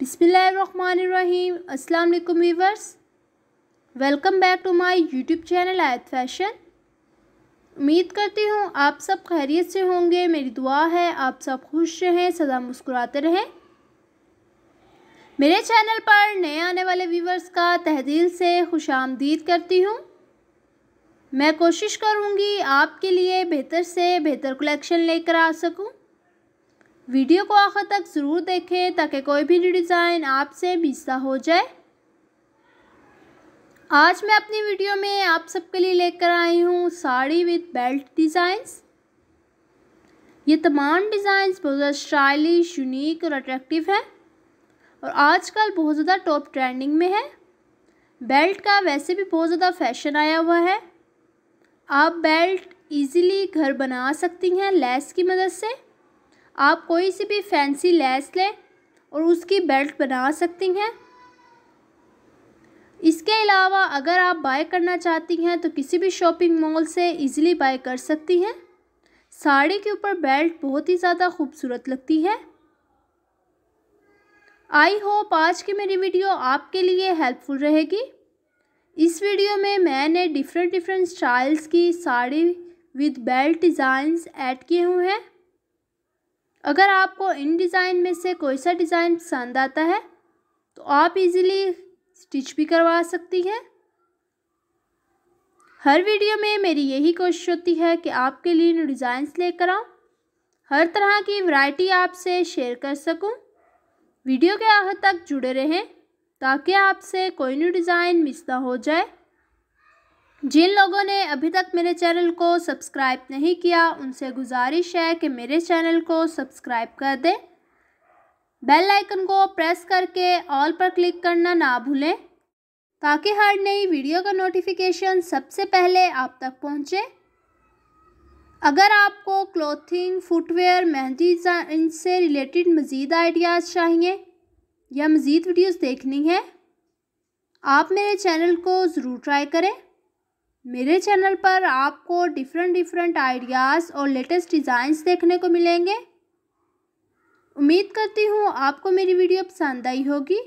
बिसमीम अस्सलाम वालेकुम welcome back to my YouTube channel Aayat fashion उम्मीद करती हूँ आप सब खैरियत से होंगे मेरी दुआ है आप सब खुश रहें सदा मुस्कुराते रहें मेरे चैनल पर नए आने वाले वीवर्स का तहदील से खुश आमदीद करती हूँ मैं कोशिश करूँगी आपके लिए बेहतर से बेहतर कलेक्शन लेकर आ सकूँ वीडियो को आखिर तक ज़रूर देखें ताकि कोई भी डिज़ाइन आपसे मिस हो जाए आज मैं अपनी वीडियो में आप सबके लिए लेकर आई हूँ साड़ी विद बेल्ट डिज़ाइंस ये तमाम डिज़ाइंस बहुत ज़्यादा स्टाइलिश यूनिक और अट्रैक्टिव है और आजकल बहुत ज़्यादा टॉप ट्रेंडिंग में है बेल्ट का वैसे भी बहुत ज़्यादा फैशन आया हुआ है आप बेल्ट इजीली घर बना सकती हैं लेस की मदद से आप कोई सी भी फैंसी लैस लें और उसकी बेल्ट बना सकती हैं इसके अलावा अगर आप बाय करना चाहती हैं तो किसी भी शॉपिंग मॉल से इजीली बाय कर सकती हैं साड़ी के ऊपर बेल्ट बहुत ही ज़्यादा खूबसूरत लगती है आई होप आज की मेरी वीडियो आपके लिए हेल्पफुल रहेगी इस वीडियो में मैंने डिफरेंट डिफरेंट स्टाइल्स की sari with belt designs add किए हुए हैं अगर आपको इन डिज़ाइन में से कोई सा डिज़ाइन पसंद आता है तो आप इजीली स्टिच भी करवा सकती हैं हर वीडियो में मेरी यही कोशिश होती है कि आपके लिए न्यू डिज़ाइंस लेकर आऊँ हर तरह की वैरायटी आपसे शेयर कर सकूं। वीडियो के आखिर तक जुड़े रहें ताकि आपसे कोई न्यू डिज़ाइन मिस ना हो जाए जिन लोगों ने अभी तक मेरे चैनल को सब्सक्राइब नहीं किया उनसे गुजारिश है कि मेरे चैनल को सब्सक्राइब कर दें बेल आइकन को प्रेस करके ऑल पर क्लिक करना ना भूलें ताकि हर नई वीडियो का नोटिफिकेशन सबसे पहले आप तक पहुंचे। अगर आपको क्लोथिंग फुटवेयर मेहंदी डिज़ाइन से रिलेटेड मज़ीद आइडियाज़ चाहिए या मज़ीद वीडियोस देखनी है आप मेरे चैनल को ज़रूर ट्राई करें मेरे चैनल पर आपको डिफरेंट डिफरेंट आइडियाज़ और लेटेस्ट डिज़ाइंस देखने को मिलेंगे उम्मीद करती हूँ आपको मेरी वीडियो पसंद आई होगी